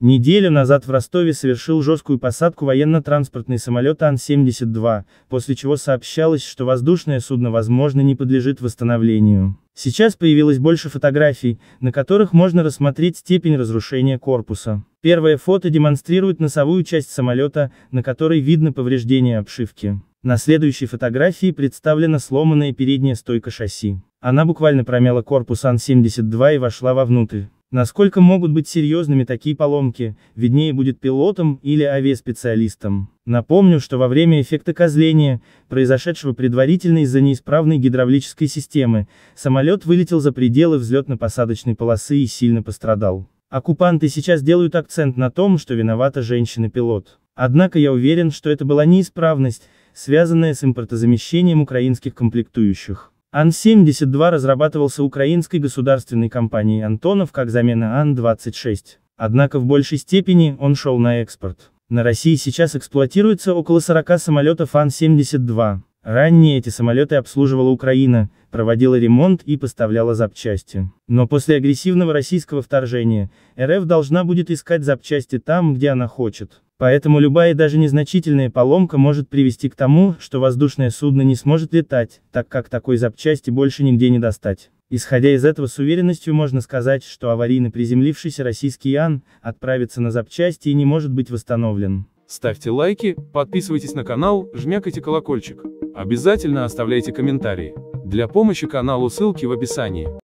Неделю назад в Ростове совершил жесткую посадку военно-транспортный самолет Ан-72, после чего сообщалось, что воздушное судно возможно не подлежит восстановлению. Сейчас появилось больше фотографий, на которых можно рассмотреть степень разрушения корпуса. Первое фото демонстрирует носовую часть самолета, на которой видно повреждение обшивки. На следующей фотографии представлена сломанная передняя стойка шасси. Она буквально промяла корпус Ан-72 и вошла вовнутрь. Насколько могут быть серьезными такие поломки, виднее будет пилотом или авиаспециалистом. Напомню, что во время эффекта козления, произошедшего предварительно из-за неисправной гидравлической системы, самолет вылетел за пределы взлетно-посадочной полосы и сильно пострадал. Оккупанты сейчас делают акцент на том, что виновата женщина-пилот. Однако я уверен, что это была неисправность, связанная с импортозамещением украинских комплектующих. Ан-72 разрабатывался украинской государственной компанией «Антонов» как замена Ан-26, однако в большей степени он шел на экспорт. На России сейчас эксплуатируется около 40 самолетов Ан-72. Ранее эти самолеты обслуживала Украина, проводила ремонт и поставляла запчасти. Но после агрессивного российского вторжения, РФ должна будет искать запчасти там, где она хочет. Поэтому любая даже незначительная поломка может привести к тому, что воздушное судно не сможет летать, так как такой запчасти больше нигде не достать. Исходя из этого с уверенностью можно сказать, что аварийно приземлившийся российский Ян отправится на запчасти и не может быть восстановлен. Ставьте лайки, подписывайтесь на канал, жмякайте колокольчик. Обязательно оставляйте комментарии. Для помощи каналу ссылки в описании.